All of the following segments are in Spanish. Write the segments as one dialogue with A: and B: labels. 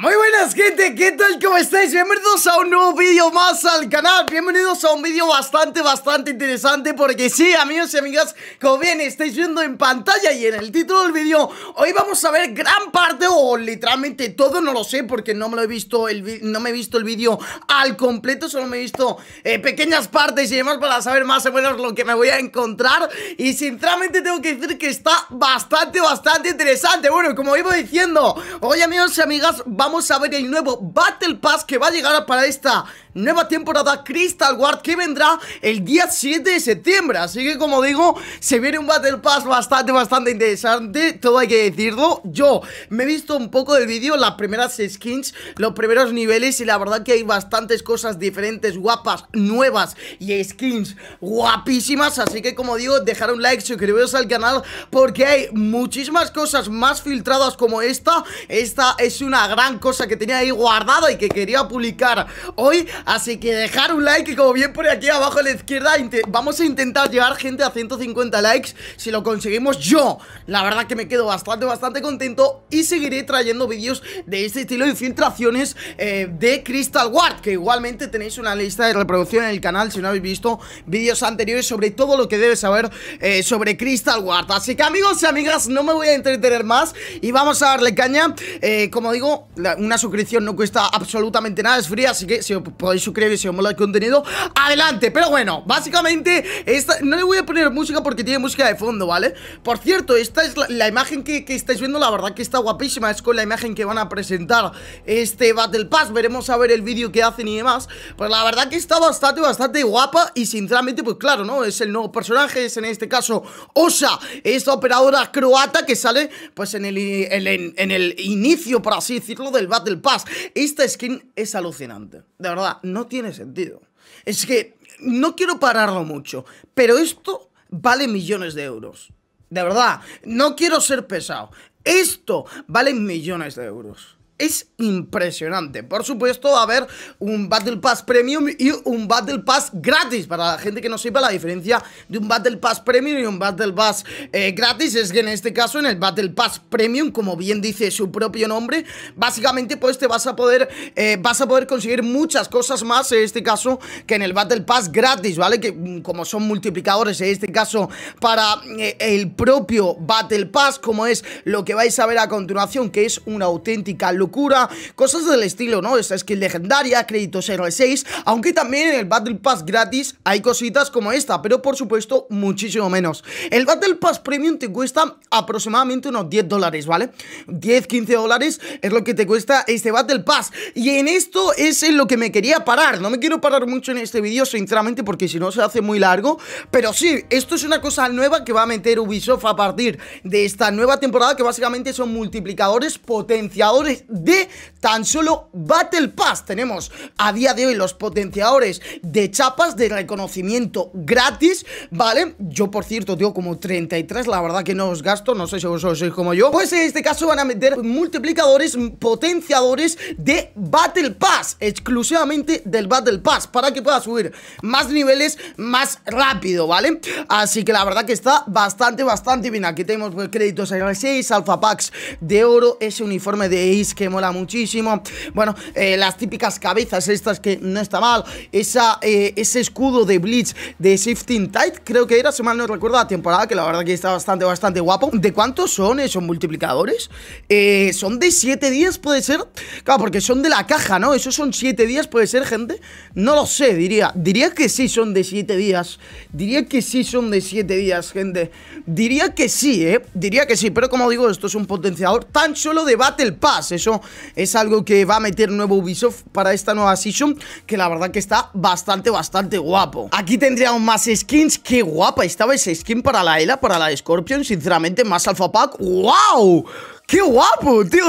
A: Muy buenas gente, ¿qué tal? ¿Cómo estáis? Bienvenidos a un nuevo vídeo más al canal Bienvenidos a un vídeo bastante, bastante interesante Porque sí, amigos y amigas, como bien estáis viendo en pantalla y en el título del vídeo Hoy vamos a ver gran parte o literalmente todo, no lo sé Porque no me lo he visto, el no me he visto el vídeo al completo Solo me he visto eh, pequeñas partes y demás para saber más o menos lo que me voy a encontrar Y sinceramente tengo que decir que está bastante, bastante interesante Bueno, como iba diciendo, hoy amigos y amigas vamos vamos a ver el nuevo Battle Pass que va a llegar para esta nueva temporada Crystal Ward que vendrá el día 7 de septiembre. Así que como digo, se viene un Battle Pass bastante, bastante interesante, todo hay que decirlo. Yo me he visto un poco del vídeo, las primeras skins, los primeros niveles y la verdad que hay bastantes cosas diferentes, guapas, nuevas y skins guapísimas. Así que como digo, dejar un like, suscribiros al canal porque hay muchísimas cosas más filtradas como esta. Esta es una gran cosa que tenía ahí guardada y que quería publicar hoy Así que dejar un like, como bien por aquí abajo a la izquierda Vamos a intentar llevar gente, a 150 likes Si lo conseguimos yo, la verdad que me quedo bastante, bastante contento Y seguiré trayendo vídeos de este estilo de infiltraciones eh, de Crystal Ward Que igualmente tenéis una lista de reproducción en el canal si no habéis visto vídeos anteriores Sobre todo lo que debes saber eh, sobre Crystal Ward Así que amigos y amigas, no me voy a entretener más Y vamos a darle caña eh, Como digo, la una suscripción no cuesta absolutamente nada, es fría, así que si podéis suscribir, si os mola el contenido, adelante. Pero bueno, básicamente, esta, no le voy a poner música porque tiene música de fondo, ¿vale? Por cierto, esta es la, imagen que, estáis viendo, la verdad que está guapísima, es con la imagen que van a presentar este Battle Pass, veremos a ver el vídeo que hacen y demás. Pues la verdad que está bastante, bastante guapa y sinceramente, pues claro, ¿no? Es el nuevo personaje, es en este caso Osa, esta operadora croata que sale pues en el, en, el inicio, por así decirlo, de el Battle Pass. Esta skin es alucinante. De verdad, no tiene sentido. Es que no quiero pararlo mucho, pero esto vale millones de euros. De verdad, no quiero ser pesado. Esto vale millones de euros es impresionante. Por supuesto, va a haber un Battle Pass Premium y un Battle Pass gratis. Para la gente que no sepa, la diferencia de un Battle Pass Premium y un Battle Pass eh, gratis es que en este caso, en el Battle Pass Premium, como bien dice su propio nombre, básicamente pues te vas a poder, eh, vas a poder conseguir muchas cosas más en este caso que en el Battle Pass gratis, ¿vale? Que mm, como son multiplicadores en este caso para eh, el propio Battle Pass, como es lo que vais a ver a continuación, que es una auténtica locura Cura, cosas del estilo, ¿no? Esa que legendaria, crédito 6 aunque también en el Battle Pass gratis hay cositas como esta, pero por supuesto muchísimo menos. El Battle Pass Premium te cuesta aproximadamente unos 10 dólares, ¿vale? 10, 15 dólares es lo que te cuesta este Battle Pass. Y en esto es en lo que me quería parar. No me quiero parar mucho en este vídeo, sinceramente, porque si no se hace muy largo. Pero sí, esto es una cosa nueva que va a meter Ubisoft a partir de esta nueva temporada, que básicamente son multiplicadores potenciadores de tan solo Battle Pass. Tenemos a día de hoy los potenciadores de chapas de reconocimiento gratis, ¿vale? Yo, por cierto, tengo como 33, la verdad que no os gasto, no sé si vosotros sois como yo. Pues en este caso van a meter multiplicadores, potenciadores de Battle Pass, exclusivamente del Battle Pass, para que pueda subir más niveles más rápido, ¿vale? Así que la verdad que está bastante, bastante bien. Aquí tenemos pues, Créditos créditos 6, Alpha packs de oro, ese uniforme de Ace que mola muchísimo. Bueno, eh, las típicas cabezas estas que no está mal. Esa, eh, ese escudo de Blitz de Shifting Tide, creo que era, si mal no recuerdo, la temporada, que la verdad que está bastante, bastante guapo. ¿De cuántos son esos multiplicadores? Eh, son de 7 días, puede ser. Claro, porque son de la caja, ¿no? Esos son 7 días, puede ser, gente. No lo sé, diría. Diría que sí son de 7 días. Diría que sí son de 7 días, gente. Diría que sí, ¿eh? Diría que sí, pero como digo, esto es un potenciador tan solo de Battle Pass. Eso es algo que va a meter nuevo Ubisoft para esta nueva season, que la verdad que está bastante, bastante guapo. Aquí tendríamos más skins, qué guapa estaba ese skin para la Ela, para la Scorpion, sinceramente, más Alpha Pack, ¡wow! ¡Qué guapo, tío!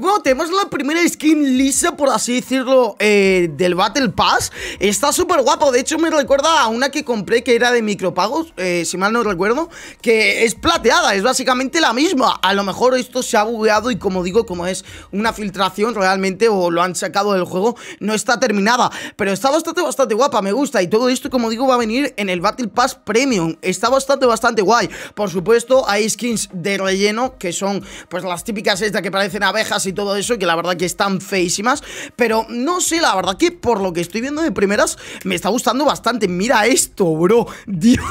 A: Bueno, tenemos la primera skin lisa, por así decirlo, eh, del Battle Pass. Está súper guapo. De hecho, me recuerda a una que compré que era de micropagos, eh, si mal no recuerdo, que es plateada. Es básicamente la misma. A lo mejor esto se ha bugueado y, como digo, como es una filtración realmente o lo han sacado del juego, no está terminada. Pero está bastante, bastante guapa. Me gusta. Y todo esto, como digo, va a venir en el Battle Pass Premium. Está bastante, bastante guay. Por supuesto, hay skins de relleno que son, pues, las típicas estas que parecen abejas y todo eso, que la verdad que están feísimas, pero no sé, la verdad que por lo que estoy viendo de primeras, me está gustando bastante. Mira esto, bro. Dios.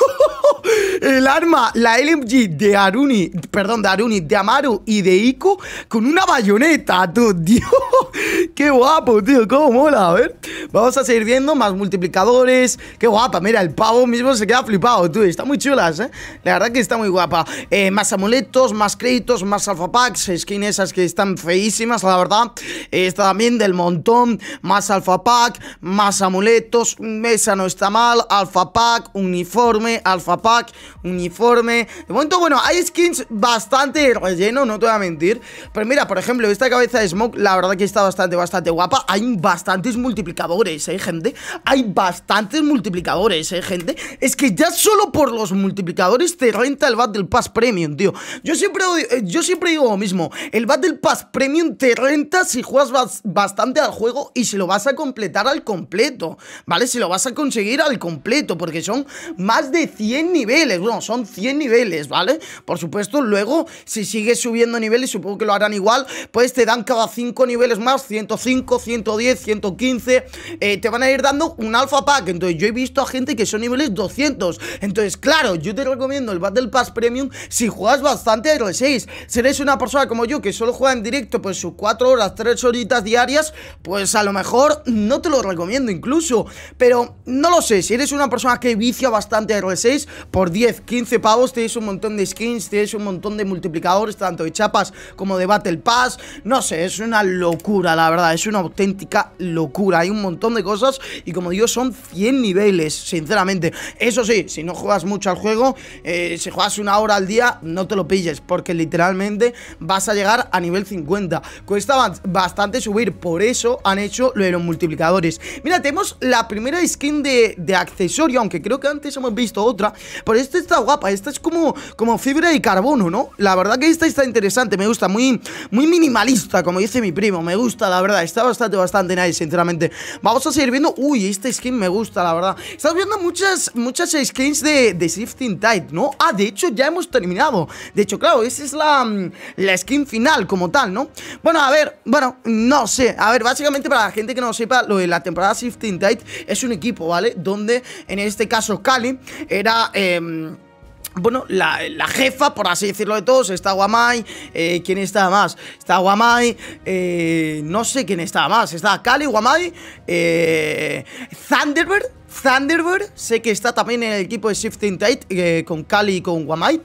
A: El arma, la LMG de Aruni, perdón, de Aruni, de Amaru y de Ico con una bayoneta, tú, Dios. Qué guapo, tío, cómo mola, a ver. Vamos a seguir viendo más multiplicadores. Qué guapa, mira, el pavo mismo se queda flipado, tú. Está muy chulas, ¿eh? La verdad que está muy guapa. Eh, más amuletos, más créditos, más alfa packs skins esas que están feísimas, la verdad. está también del montón, más alfa pack, más amuletos, mesa no está mal, alfa pack, uniforme, alfa pack, uniforme. De momento, bueno, hay skins bastante relleno, no te voy a mentir. Pero mira, por ejemplo, esta cabeza de Smoke, la verdad que está bastante, bastante guapa. Hay bastantes multiplicadores, ¿eh, gente? Hay bastantes multiplicadores, hay ¿eh, gente? Es que ya solo por los multiplicadores te renta el Battle Pass Premium, tío. Yo siempre, eh, yo siempre digo mismo. El Battle Pass Premium te renta si juegas bastante al juego y si lo vas a completar al completo, ¿vale? Si lo vas a conseguir al completo, porque son más de 100 niveles, bueno, son 100 niveles, ¿vale? Por supuesto, luego, si sigues subiendo niveles, supongo que lo harán igual, pues te dan cada 5 niveles más, 105, 110, 115, te van a ir dando un alfa pack, entonces yo he visto a gente que son niveles 200, entonces claro, yo te recomiendo el Battle Pass Premium si juegas bastante a 6 seréis una persona como yo que solo juega en directo pues sus 4 horas, 3 horitas diarias, pues a lo mejor no te lo recomiendo incluso. Pero no lo sé, si eres una persona que vicia bastante R6, por 10, 15 pavos tienes un montón de skins, tienes un montón de multiplicadores, tanto de chapas como de Battle Pass. No sé, es una locura, la verdad, es una auténtica locura. Hay un montón de cosas y como digo, son 100 niveles, sinceramente. Eso sí, si no juegas mucho al juego, eh, si juegas una hora al día, no te lo pilles, porque literalmente vas a llegar a nivel 50. Cuesta bastante subir, por eso han hecho lo de los multiplicadores. Mira, tenemos la primera skin de, de accesorio, aunque creo que antes hemos visto otra. Pero esta está guapa, esta es como, como fibra de carbono, ¿no? La verdad que esta está interesante, me gusta, muy, muy minimalista, como dice mi primo, me gusta, la verdad. Está bastante, bastante nice, sinceramente. Vamos a seguir viendo... Uy, esta skin me gusta, la verdad. Estamos viendo muchas, muchas skins de, de Shifting Tide, ¿no? Ah, de hecho, ya hemos terminado. De hecho, claro, esa es la, mm, la skin final como tal, ¿no? Bueno, a ver, bueno, no sé. A ver, básicamente para la gente que no sepa, lo de la temporada Shifting tight es un equipo, ¿vale? Donde en este caso Cali era... Em, bueno, la, jefa, por así decirlo de todos, está Guamai. Eh, ¿Quién está más? Está Guamai. Eh, no sé quién estaba más. Está Cali, Guamai. Eh, Thunderbird Thunderbird, sé que está también en el equipo de Shifting Tide eh, con Kali y con Wamai.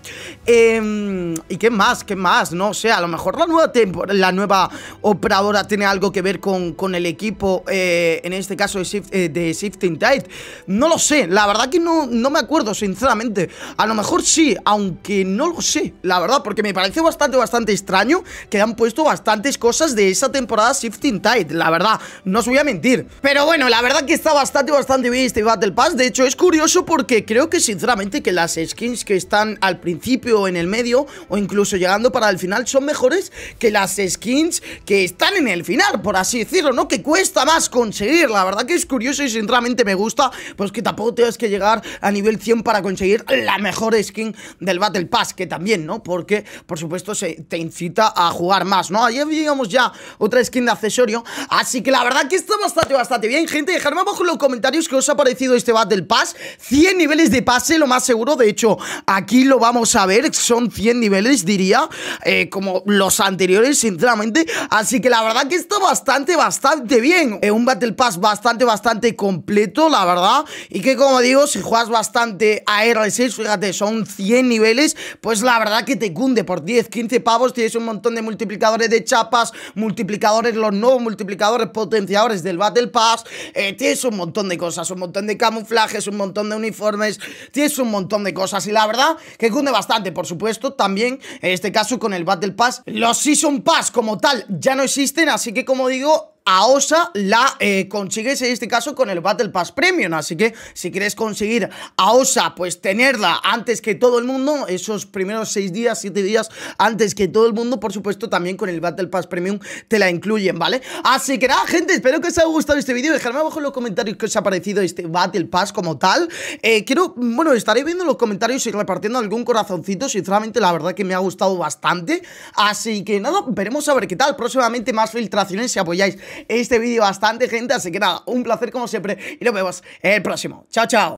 A: Em, ¿Y qué más? ¿Qué más? No sé, a lo mejor la nueva, la nueva operadora tiene algo que ver con, el equipo, eh, en este caso eh, de, Shifting Tide. No lo sé, la verdad que no, no me acuerdo, sinceramente. A lo mejor sí, aunque no lo sé, la verdad, porque me parece bastante, bastante extraño que han puesto bastantes cosas de esa temporada Shifting Tide, la verdad, no os voy a mentir. Pero bueno, la verdad que está bastante, bastante bien este este Battle Pass De hecho es curioso porque creo que sinceramente Que las skins que están al principio o En el medio o incluso llegando para el final Son mejores que las skins Que están en el final, por así decirlo ¿No? Que cuesta más conseguir La verdad que es curioso y sinceramente me gusta Pues que tampoco tienes que llegar a nivel 100 Para conseguir la mejor skin del Battle Pass Que también, ¿no? Porque por supuesto se te incita a jugar más, ¿no? Ayer habíamos ya otra skin de accesorio Así que la verdad que está bastante, bastante bien Gente, dejadme abajo en los comentarios que os ha parecido este Battle Pass 100 niveles de pase, lo más seguro De hecho, aquí lo vamos a ver Son 100 niveles, diría eh, Como los anteriores, sinceramente Así que la verdad que está bastante, bastante bien eh, Un Battle Pass bastante, bastante completo La verdad Y que como digo, si juegas bastante a r Fíjate, son 100 niveles Pues la verdad que te cunde Por 10, 15 pavos tienes un montón de multiplicadores de chapas Multiplicadores, los nuevos multiplicadores potenciadores del Battle Pass eh, Tienes un montón de cosas, un montón un montón de camuflajes, un montón de uniformes, tienes un montón de cosas. Y la verdad que cunde bastante, por supuesto, también en este caso con el Battle Pass. Los Season Pass como tal ya no existen, así que como digo, a Osa la eh, consigues en este caso con el Battle Pass Premium. Así que si quieres conseguir a Osa pues tenerla antes que todo el mundo, esos primeros 6 días, 7 días antes que todo el mundo, por supuesto, también con el Battle Pass Premium te la incluyen, ¿vale? Así que nada, gente, espero que os haya gustado este vídeo. Dejadme abajo en los comentarios qué os ha parecido este Battle Pass como tal. Eh, quiero, bueno, estaré viendo los comentarios y repartiendo algún corazoncito. Sinceramente, la verdad que me ha gustado bastante. Así que nada, veremos a ver qué tal. Próximamente más filtraciones si apoyáis este vídeo bastante gente. Así que nada, un placer como siempre y nos vemos en el próximo. Chao, chao.